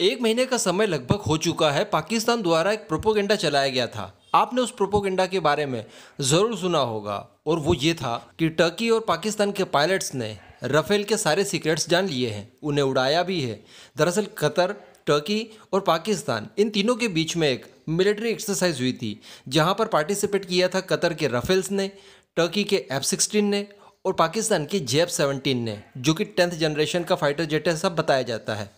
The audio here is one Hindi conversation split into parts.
एक महीने का समय लगभग हो चुका है पाकिस्तान द्वारा एक प्रोपोगेंडा चलाया गया था आपने उस प्रोपोगेंडा के बारे में ज़रूर सुना होगा और वो ये था कि टर्की और पाकिस्तान के पायलट्स ने राफेल के सारे सीक्रेट्स जान लिए हैं उन्हें उड़ाया भी है दरअसल कतर टर्की और पाकिस्तान इन तीनों के बीच में एक मिलिट्री एक्सरसाइज हुई थी जहाँ पर पार्टिसिपेट किया था कतर के राफेल्स ने टर्की के एफ सिक्सटीन ने और पाकिस्तान के जेब सेवनटीन ने जो कि टेंथ जनरेशन का फाइटर जेट है सब बताया जाता है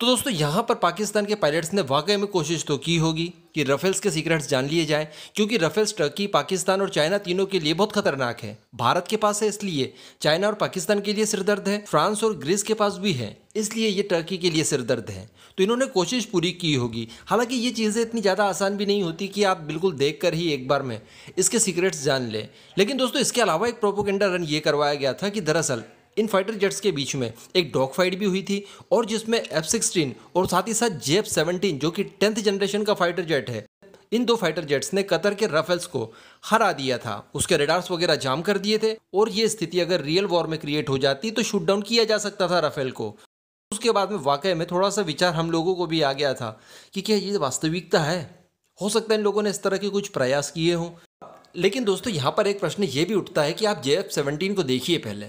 तो दोस्तों यहाँ पर पाकिस्तान के पायलट्स ने वाकई में कोशिश तो की होगी कि रफेल्स के सीक्रेट्स जान लिए जाएं क्योंकि रफेल्स टर्की पाकिस्तान और चाइना तीनों के लिए बहुत खतरनाक है भारत के पास है इसलिए चाइना और पाकिस्तान के लिए सिरदर्द है फ्रांस और ग्रीस के पास भी है इसलिए ये टर्की के लिए सिरदर्द है तो इन्होंने कोशिश पूरी की होगी हालांकि ये चीज़ें इतनी ज़्यादा आसान भी नहीं होती कि आप बिल्कुल देख कर ही एक बार में इसके सीक्रेट्स जान लें लेकिन दोस्तों इसके अलावा एक प्रोपोकेंडा रन ये करवाया गया था कि दरअसल इन फाइटर जेट्स के बीच में एक डॉग फाइट भी हुई थी और जिसमें एफ सिक्सटीन और साथ ही साथ जे एफ सेवनटीन जो कि टेंथ जनरेशन का फाइटर जेट है इन दो फाइटर जेट्स ने कतर के रफेल्स को हरा दिया था उसके रेडार्स वगैरह जाम कर दिए थे और ये स्थिति अगर रियल वॉर में क्रिएट हो जाती तो शूट डाउन किया जा सकता था रफेल को उसके बाद में वाकई में थोड़ा सा विचार हम लोगों को भी आ गया था कि क्या ये वास्तविकता है हो सकता है इन लोगों ने इस तरह के कुछ प्रयास किए हों लेकिन दोस्तों यहाँ पर एक प्रश्न ये भी उठता है कि आप जे एफ सेवनटीन को देखिए पहले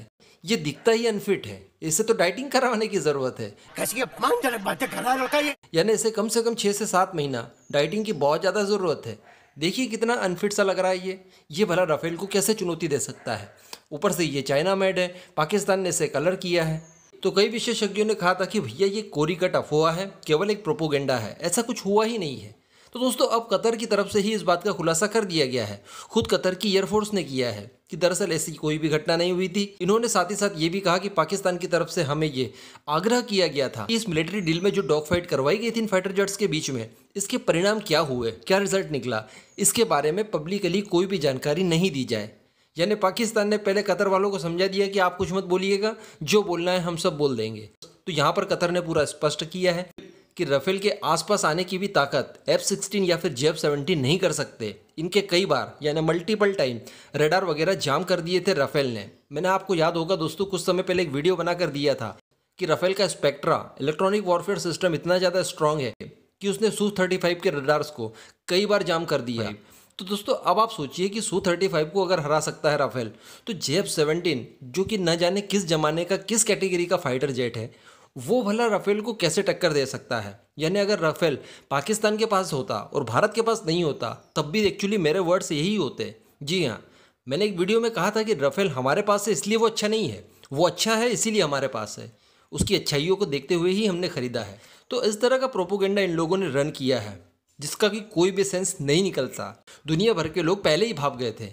ये दिखता ही अनफिट है इसे तो डाइटिंग करवाने की ज़रूरत है कैसी अपमानजनक बातें कर रहा है यानी इसे कम से कम छः से सात महीना डाइटिंग की बहुत ज़्यादा ज़रूरत है देखिए कितना अनफिट सा लग रहा है ये ये भला राफेल को कैसे चुनौती दे सकता है ऊपर से ये चाइना मेड है पाकिस्तान ने इसे कलर किया है तो कई विशेषज्ञों ने कहा था कि भैया ये कोरी कट अफवाह है केवल एक प्रोपोगेंडा है ऐसा कुछ हुआ ही नहीं है तो दोस्तों अब कतर की तरफ से ही इस बात का खुलासा कर दिया गया है खुद कतर की एयरफोर्स ने किया है कि दरअसल ऐसी कोई भी घटना नहीं हुई थी इन्होंने साथ ही साथ ये भी कहा कि पाकिस्तान की तरफ से हमें ये आग्रह किया गया था कि इस मिलिट्री डील में जो डॉग फाइट करवाई गई थी इन फाइटर जेट्स के बीच में इसके परिणाम क्या हुए क्या रिजल्ट निकला इसके बारे में पब्लिकली कोई भी जानकारी नहीं दी जाए यानी पाकिस्तान ने पहले कतर वालों को समझा दिया कि आप कुछ मत बोलिएगा जो बोलना है हम सब बोल देंगे तो यहाँ पर कतर ने पूरा स्पष्ट किया है कि रफेल के आसपास आने की भी ताकत एफ सिक्सटीन या फिर जेफ सेवनटीन नहीं कर सकते इनके कई बार यानी मल्टीपल टाइम रेडार वगैरह जाम कर दिए थे रफेल ने मैंने आपको याद होगा दोस्तों कुछ समय पहले एक वीडियो बना कर दिया था कि रफेल का स्पेक्ट्रा इलेक्ट्रॉनिक वॉरफेयर सिस्टम इतना ज़्यादा स्ट्रांग है कि उसने सू थर्टी फाइव के रडार्स को कई बार जाम कर दिया है तो दोस्तों अब आप सोचिए कि सू थर्टी फाइव को अगर हरा सकता है राफेल तो जे एफ सेवनटीन जो कि न जाने किस जमाने का किस कैटेगरी का फाइटर जेट है वो भला राफेल को कैसे टक्कर दे सकता है यानी अगर राफेल पाकिस्तान के पास होता और भारत के पास नहीं होता तब भी एक्चुअली मेरे वर्ड्स यही होते जी हाँ मैंने एक वीडियो में कहा था कि राफेल हमारे पास है इसलिए वो अच्छा नहीं है वो अच्छा है इसीलिए हमारे पास है उसकी अच्छाइयों को देखते हुए ही हमने खरीदा है तो इस तरह का प्रोपोगेंडा इन लोगों ने रन किया है जिसका कि कोई भी सेंस नहीं निकलता दुनिया भर के लोग पहले ही भाप गए थे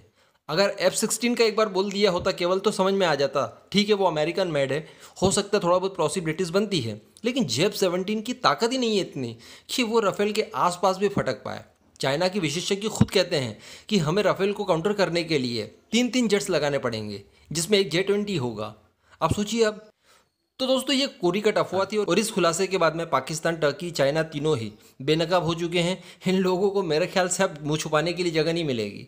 अगर एफ सिक्सटीन का एक बार बोल दिया होता केवल तो समझ में आ जाता ठीक है वो अमेरिकन मेड है हो सकता है थोड़ा बहुत पॉसिबिलिटीज़ बनती है लेकिन जेब सेवनटीन की ताकत ही नहीं है इतनी कि वो रफेल के आसपास भी फटक पाए चाइना के विशेषज्ञ खुद कहते हैं कि हमें रफेल को काउंटर करने के लिए तीन तीन जेट्स लगाने पड़ेंगे जिसमें एक जे ट्वेंटी होगा आप सोचिए अब तो दोस्तों ये कोरी कट अफवाह थी और इस खुलासे के बाद में पाकिस्तान टर्की चाइना तीनों ही बेनकाब हो चुके हैं इन लोगों को मेरे ख्याल से अब मुँह छुपाने के लिए जगह नहीं मिलेगी